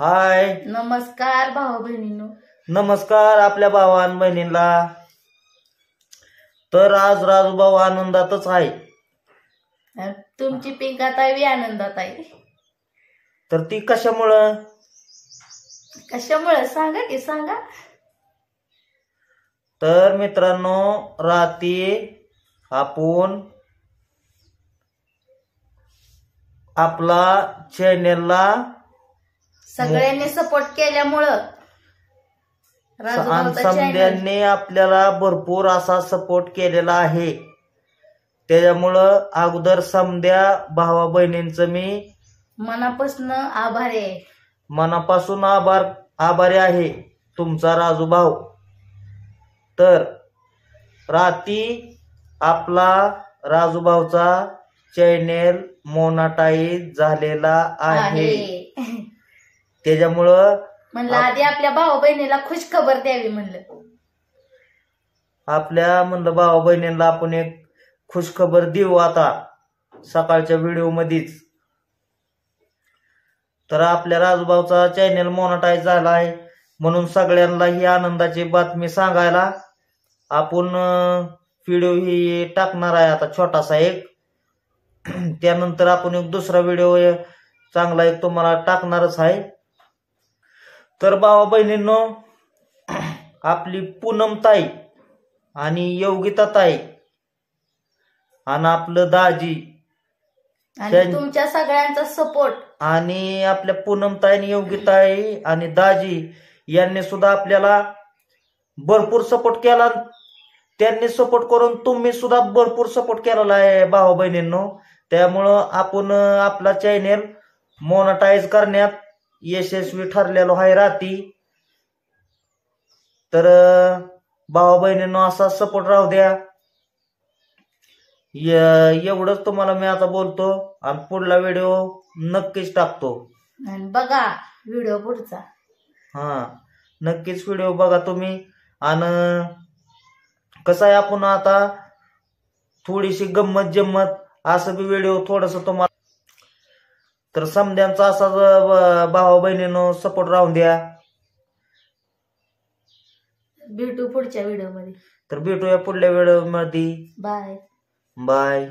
हाय नमस्कार भाऊ बहिणी नमस्कार आपल्या भावान बहिणींना तर आज राजू भाऊ आनंदातच आहे तुमची पिंकाताई बी आनंदात आहे तर ती कशामुळं कशामुळे सांगा की सांगा तर मित्रांनो राती आपण आपला चॅनेलला सगळ्यांनी सपोर्ट केल्यामुळं समध्यांनी आपल्याला भरपूर असा सपोर्ट केलेला आहे त्याच्यामुळं अगोदर समध्या भावा बहिणींचं मी मनापासून आभार आहे मनापासून आभार आभारी आहे तुमचा राजू भाऊ तर राती आपला राजूभाऊचा चॅनेल मोनाटाईज झालेला आहे त्याच्यामुळं म्हणलं आधी आपल्या भाऊ बहिणीला खुश खबर द्यावी म्हणलं आपल्या म्हणलं भावा बहिणींना आपण एक खुश खबर देऊ आता सकाळच्या व्हिडिओ मध्येच तर आपल्या राजभाऊचा चॅनल मोनोटाईज झाला आहे म्हणून सगळ्यांना ही आनंदाची बातमी सांगायला आपण व्हिडिओ ही टाकणार आहे आता छोटासा एक त्यानंतर आपण एक दुसरा व्हिडिओ चांगला एक तुम्हाला टाकणारच आहे तर बाबा बहिणींनो आपली पूनमताई आणि ताई आणि आपलं दाजी तुमच्या सगळ्यांचा सपोर्ट आणि आपल्या पूनमताई आणि योगिताई आणि दाजी यांनी सुद्धा आपल्याला भरपूर सपोर्ट केला त्यांनी सपोर्ट करून तुम्ही सुद्धा भरपूर सपोर्ट केलेला आहे भाऊ बहिणींनो त्यामुळं आपण आपला चॅनेल मोनटाईज करण्यात यशस्वी ठरलेलो आहे राती तर भावा बहिणीनो असा सपोर्ट राहू द्या एवढंच तुम्हाला मी आता बोलतो आणि पुढला व्हिडिओ नक्कीच टाकतो बघा व्हिडिओ पुढचा हा नक्कीच व्हिडिओ बघा तुम्ही आणि कसं आहे आपण आता थोडीशी गंमत जम्मत असं बी व्हिडिओ थोडस तुम्हाला तर समद्यांचा असाच भावा बहिणीनो सपोर्ट राहून द्या भेटू पुढच्या व्हिडिओ मध्ये तर भेटूया पुढल्या व्हिडिओ मध्ये बाय बाय